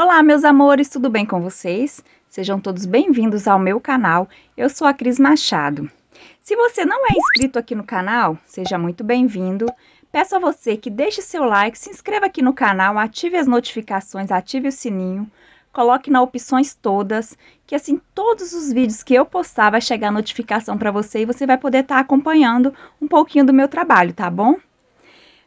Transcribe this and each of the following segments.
Olá, meus amores, tudo bem com vocês? Sejam todos bem-vindos ao meu canal. Eu sou a Cris Machado. Se você não é inscrito aqui no canal, seja muito bem-vindo. Peço a você que deixe seu like, se inscreva aqui no canal, ative as notificações, ative o sininho, coloque na opções todas, que assim todos os vídeos que eu postar vai chegar a notificação para você e você vai poder estar tá acompanhando um pouquinho do meu trabalho, tá bom?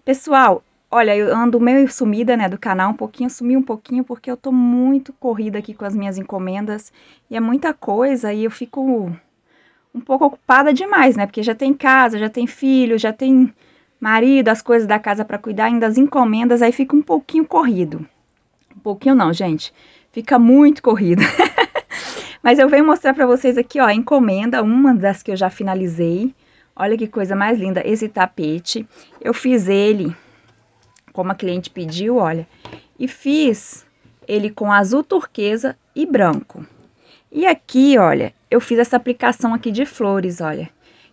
Pessoal, Olha, eu ando meio sumida, né, do canal um pouquinho, sumi um pouquinho porque eu tô muito corrida aqui com as minhas encomendas e é muita coisa e eu fico um pouco ocupada demais, né? Porque já tem casa, já tem filho, já tem marido, as coisas da casa para cuidar, ainda as encomendas, aí fica um pouquinho corrido. Um pouquinho não, gente. Fica muito corrido. Mas eu venho mostrar para vocês aqui, ó, a encomenda, uma das que eu já finalizei. Olha que coisa mais linda esse tapete. Eu fiz ele como a cliente pediu, olha. E fiz ele com azul turquesa e branco. E aqui, olha, eu fiz essa aplicação aqui de flores, olha.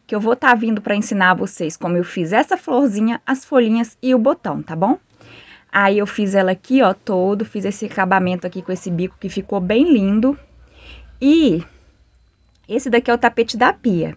Que eu vou estar tá vindo para ensinar vocês como eu fiz essa florzinha, as folhinhas e o botão, tá bom? Aí eu fiz ela aqui, ó, todo, fiz esse acabamento aqui com esse bico que ficou bem lindo. E esse daqui é o tapete da pia.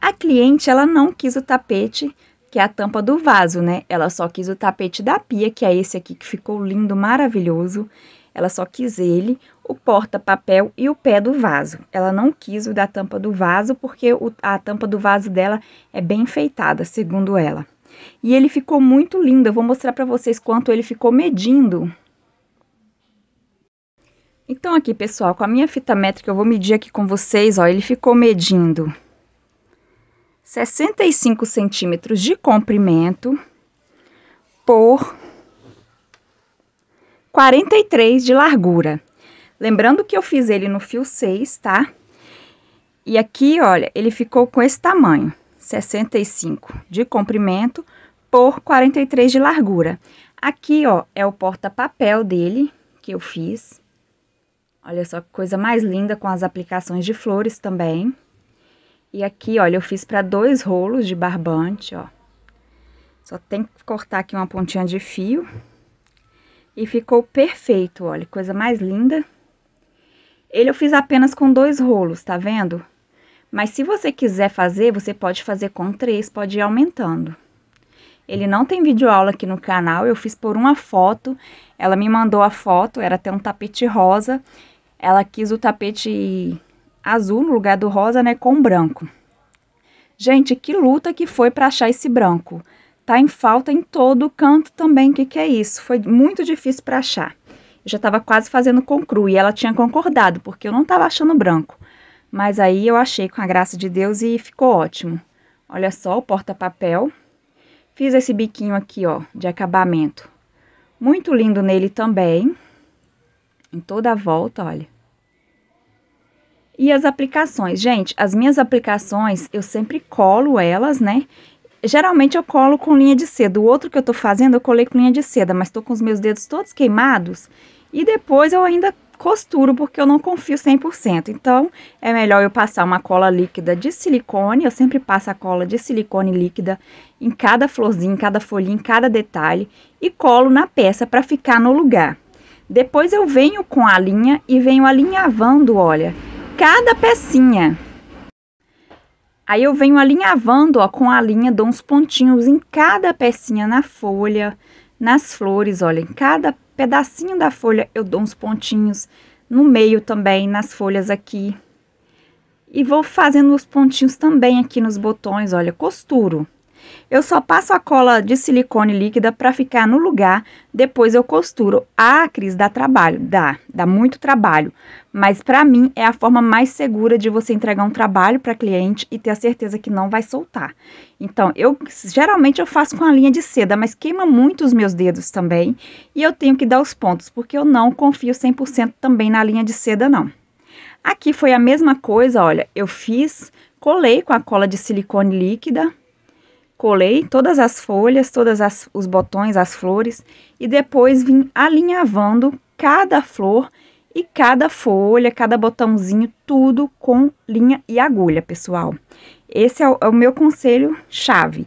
A cliente, ela não quis o tapete que é a tampa do vaso, né? Ela só quis o tapete da pia, que é esse aqui que ficou lindo, maravilhoso. Ela só quis ele, o porta-papel e o pé do vaso. Ela não quis o da tampa do vaso, porque o, a tampa do vaso dela é bem enfeitada, segundo ela. E ele ficou muito lindo, eu vou mostrar para vocês quanto ele ficou medindo. Então aqui, pessoal, com a minha fita métrica, eu vou medir aqui com vocês, ó, ele ficou medindo 65 centímetros de comprimento por 43 de largura. Lembrando que eu fiz ele no fio 6, tá? E aqui, olha, ele ficou com esse tamanho, 65 de comprimento por 43 de largura. Aqui, ó, é o porta-papel dele que eu fiz. Olha só que coisa mais linda com as aplicações de flores também. E aqui, olha, eu fiz para dois rolos de barbante, ó. Só tem que cortar aqui uma pontinha de fio. E ficou perfeito, olha, coisa mais linda. Ele eu fiz apenas com dois rolos, tá vendo? Mas se você quiser fazer, você pode fazer com três, pode ir aumentando. Ele não tem vídeo aula aqui no canal, eu fiz por uma foto. Ela me mandou a foto, era até um tapete rosa. Ela quis o tapete azul no lugar do rosa, né, com branco. Gente, que luta que foi para achar esse branco. Tá em falta em todo canto também. O que, que é isso? Foi muito difícil para achar. Eu já estava quase fazendo com cru e ela tinha concordado, porque eu não estava achando branco. Mas aí eu achei com a graça de Deus e ficou ótimo. Olha só o porta-papel. Fiz esse biquinho aqui, ó, de acabamento. Muito lindo nele também. Em toda a volta, olha. E as aplicações? Gente, as minhas aplicações, eu sempre colo elas, né? Geralmente eu colo com linha de seda. O outro que eu tô fazendo, eu colei com linha de seda, mas tô com os meus dedos todos queimados. E depois eu ainda costuro, porque eu não confio 100%. Então, é melhor eu passar uma cola líquida de silicone. Eu sempre passo a cola de silicone líquida em cada florzinha, em cada folhinha, em cada detalhe. E colo na peça para ficar no lugar. Depois eu venho com a linha e venho alinhavando, olha cada pecinha. Aí eu venho alinhavando, ó, com a linha, dou uns pontinhos em cada pecinha na folha, nas flores, olha, em cada pedacinho da folha eu dou uns pontinhos no meio também, nas folhas aqui. E vou fazendo os pontinhos também aqui nos botões, olha, costuro. Eu só passo a cola de silicone líquida para ficar no lugar, depois eu costuro. Ah, Cris, dá trabalho, dá, dá muito trabalho. Mas para mim é a forma mais segura de você entregar um trabalho para cliente e ter a certeza que não vai soltar. Então, eu geralmente eu faço com a linha de seda, mas queima muito os meus dedos também, e eu tenho que dar os pontos, porque eu não confio 100% também na linha de seda não. Aqui foi a mesma coisa, olha, eu fiz, colei com a cola de silicone líquida, Colei todas as folhas, todos os botões, as flores e depois vim alinhavando cada flor e cada folha, cada botãozinho, tudo com linha e agulha, pessoal. Esse é o, é o meu conselho chave.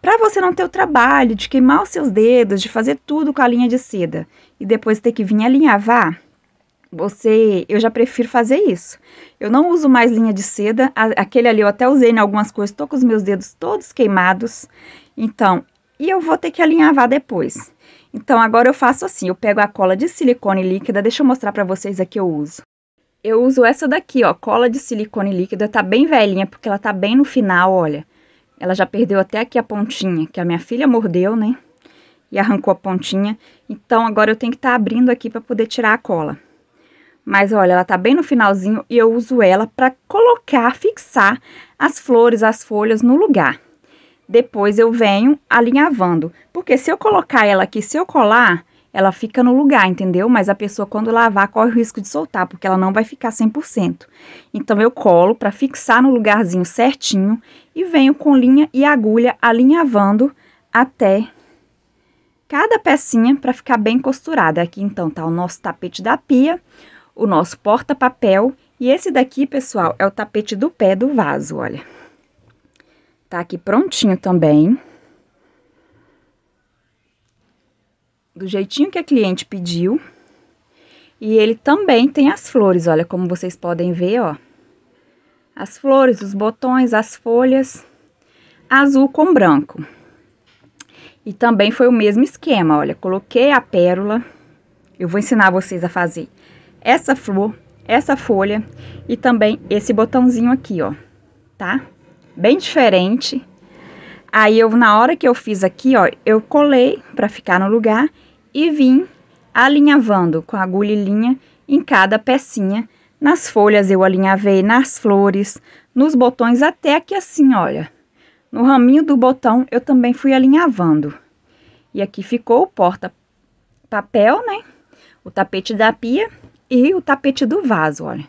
Para você não ter o trabalho de queimar os seus dedos, de fazer tudo com a linha de seda e depois ter que vir alinhavar, você, eu já prefiro fazer isso. Eu não uso mais linha de seda, a, aquele ali eu até usei em algumas coisas, estou com os meus dedos todos queimados. Então, e eu vou ter que alinhavar depois. Então, agora eu faço assim, eu pego a cola de silicone líquida, deixa eu mostrar para vocês aqui que eu uso. Eu uso essa daqui, ó, cola de silicone líquida, tá bem velhinha, porque ela tá bem no final, olha. Ela já perdeu até aqui a pontinha, que a minha filha mordeu, né? E arrancou a pontinha. Então, agora eu tenho que estar tá abrindo aqui para poder tirar a cola. Mas olha, ela tá bem no finalzinho e eu uso ela para colocar, fixar as flores, as folhas no lugar. Depois eu venho alinhavando, porque se eu colocar ela aqui, se eu colar, ela fica no lugar, entendeu? Mas a pessoa quando lavar corre o risco de soltar, porque ela não vai ficar 100%. Então eu colo para fixar no lugarzinho certinho e venho com linha e agulha alinhavando até cada pecinha para ficar bem costurada. Aqui então tá o nosso tapete da pia, o nosso porta-papel. E esse daqui, pessoal, é o tapete do pé do vaso, olha. Tá aqui prontinho também. Do jeitinho que a cliente pediu. E ele também tem as flores, olha, como vocês podem ver, ó. As flores, os botões, as folhas, azul com branco. E também foi o mesmo esquema, olha, coloquei a pérola. Eu vou ensinar vocês a fazer essa flor, essa folha e também esse botãozinho aqui, ó, tá? Bem diferente. Aí eu, na hora que eu fiz aqui, ó, eu colei para ficar no lugar e vim alinhavando com agulha e linha em cada pecinha. Nas folhas eu alinhavei, nas flores, nos botões, até aqui assim, olha. No raminho do botão eu também fui alinhavando. E aqui ficou o porta-papel, né? O tapete da pia e o tapete do vaso, olha,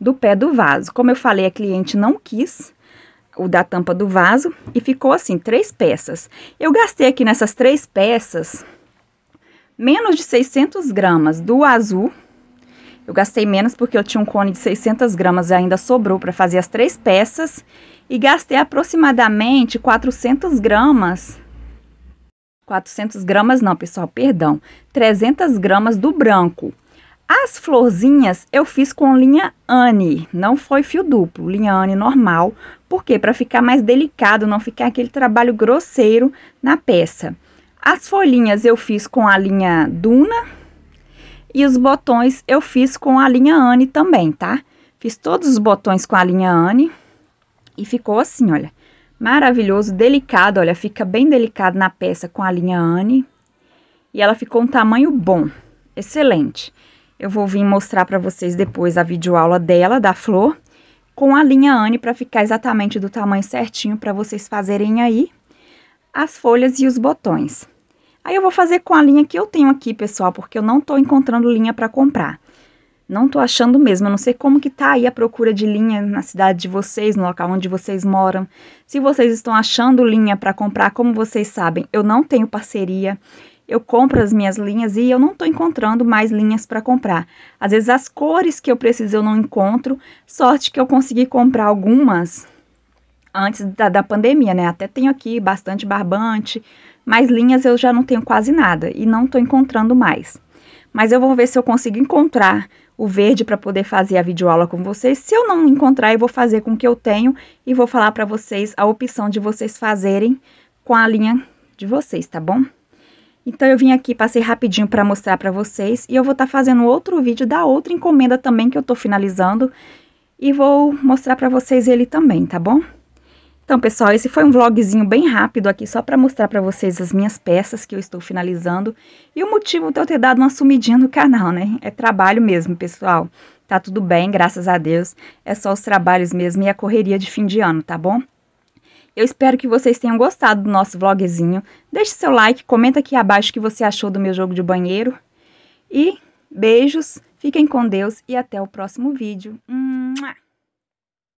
do pé do vaso. Como eu falei, a cliente não quis o da tampa do vaso e ficou assim, três peças. Eu gastei aqui nessas três peças menos de 600 gramas do azul. Eu gastei menos porque eu tinha um cone de 600 gramas e ainda sobrou para fazer as três peças. E gastei aproximadamente 400 gramas 400 gramas não, pessoal, perdão, 300 gramas do branco. As florzinhas eu fiz com linha Anne, não foi fio duplo, linha Anne normal, porque para ficar mais delicado, não ficar aquele trabalho grosseiro na peça. As folhinhas eu fiz com a linha Duna e os botões eu fiz com a linha Anne também, tá? Fiz todos os botões com a linha Anne e ficou assim, olha, maravilhoso, delicado, olha, fica bem delicado na peça com a linha Anne e ela ficou um tamanho bom, excelente. Eu vou vir mostrar para vocês depois a videoaula dela, da flor, com a linha Anne para ficar exatamente do tamanho certinho para vocês fazerem aí as folhas e os botões. Aí eu vou fazer com a linha que eu tenho aqui, pessoal, porque eu não tô encontrando linha para comprar. Não tô achando mesmo, eu não sei como que tá aí a procura de linha na cidade de vocês, no local onde vocês moram. Se vocês estão achando linha para comprar, como vocês sabem, eu não tenho parceria eu compro as minhas linhas e eu não estou encontrando mais linhas para comprar. Às vezes as cores que eu preciso eu não encontro, sorte que eu consegui comprar algumas antes da, da pandemia, né? Até tenho aqui bastante barbante, mas linhas eu já não tenho quase nada e não estou encontrando mais. Mas eu vou ver se eu consigo encontrar o verde para poder fazer a videoaula com vocês. Se eu não encontrar, eu vou fazer com o que eu tenho e vou falar para vocês a opção de vocês fazerem com a linha de vocês, tá bom? Então eu vim aqui, passei rapidinho para mostrar para vocês e eu vou estar tá fazendo outro vídeo da outra encomenda também que eu estou finalizando e vou mostrar para vocês ele também, tá bom? Então, pessoal, esse foi um vlogzinho bem rápido aqui, só para mostrar para vocês as minhas peças que eu estou finalizando. E o motivo de eu ter dado uma sumidinha no canal, né? É trabalho mesmo, pessoal. Tá tudo bem, graças a Deus. É só os trabalhos mesmo e a correria de fim de ano, tá bom? Eu espero que vocês tenham gostado do nosso vlogzinho. Deixe seu like, comenta aqui abaixo o que você achou do meu jogo de banheiro. E beijos, fiquem com Deus e até o próximo vídeo. Mua!